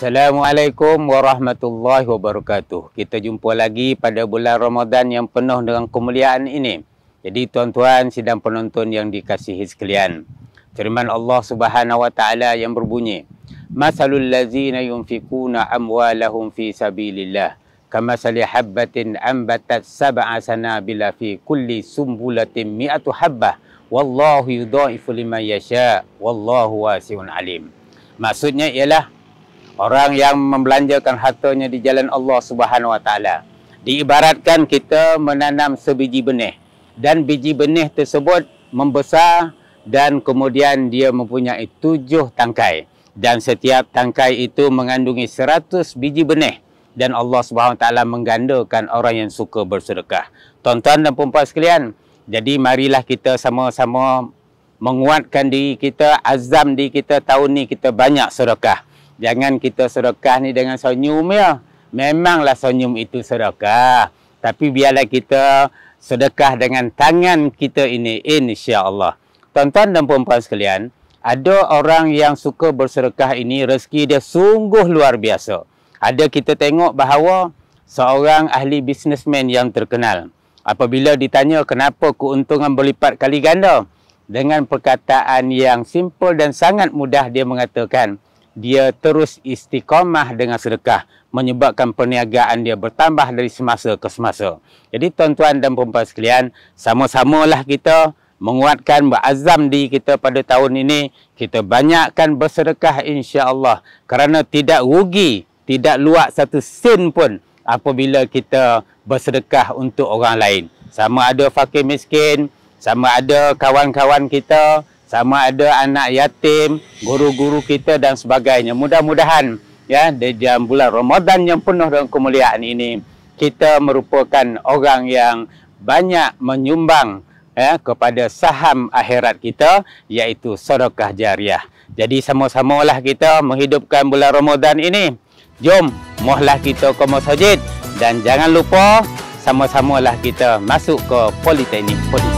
Assalamualaikum warahmatullahi wabarakatuh. Kita jumpa lagi pada bulan Ramadan yang penuh dengan kemuliaan ini. Jadi tuan-tuan sidang penonton yang dikasihi sekalian. Firman Allah Subhanahu wa taala yang berbunyi, "Masalul ladzina yunfikuna amwalahum fi sabilillah kamasali habbatin ambatat sab'a sanabila fi kulli sumbulatin mi'atu habbah wallahu yudhaifu liman yasha wallahu wasiun alim." Maksudnya ialah orang yang membelanjakan hartanya di jalan Allah Subhanahu Wa Taala. Diibaratkan kita menanam sebiji benih dan biji benih tersebut membesar dan kemudian dia mempunyai tujuh tangkai dan setiap tangkai itu mengandungi seratus biji benih dan Allah Subhanahu Wa Taala menggandakan orang yang suka bersedekah. Tuan-tuan dan puan-puan sekalian, jadi marilah kita sama-sama menguatkan diri kita, azam diri kita tahun ni kita banyak sedekah. Jangan kita sedekah ni dengan senyum ya. Memanglah senyum itu sedekah. Tapi biarlah kita sedekah dengan tangan kita ini insya-Allah. Tuan-tuan dan puan-puan sekalian, ada orang yang suka bersedekah ini rezeki dia sungguh luar biasa. Ada kita tengok bahawa seorang ahli businessman yang terkenal apabila ditanya kenapa keuntungan berlipat kali ganda dengan perkataan yang simple dan sangat mudah dia mengatakan, dia terus istiqomah dengan sedekah menyebabkan perniagaan dia bertambah dari semasa ke semasa. Jadi tuan-tuan dan puan-puan sekalian, sama-samalah kita menguatkan berazam di kita pada tahun ini kita banyakkan bersedekah insya-Allah kerana tidak rugi, tidak luak satu sen pun apabila kita bersedekah untuk orang lain. Sama ada fakir miskin, sama ada kawan-kawan kita, sama ada anak yatim, guru-guru kita dan sebagainya. Mudah-mudahan ya di dalam bulan Ramadan yang penuh dengan kemuliaan ini kita merupakan orang yang banyak menyumbang ya kepada saham akhirat kita iaitu sedekah jariah. Jadi sama-samalah kita menghidupkan bulan Ramadan ini. Jom mohlah kita ke masjid dan jangan lupa sama-samalah kita masuk ke politeknik. Poli.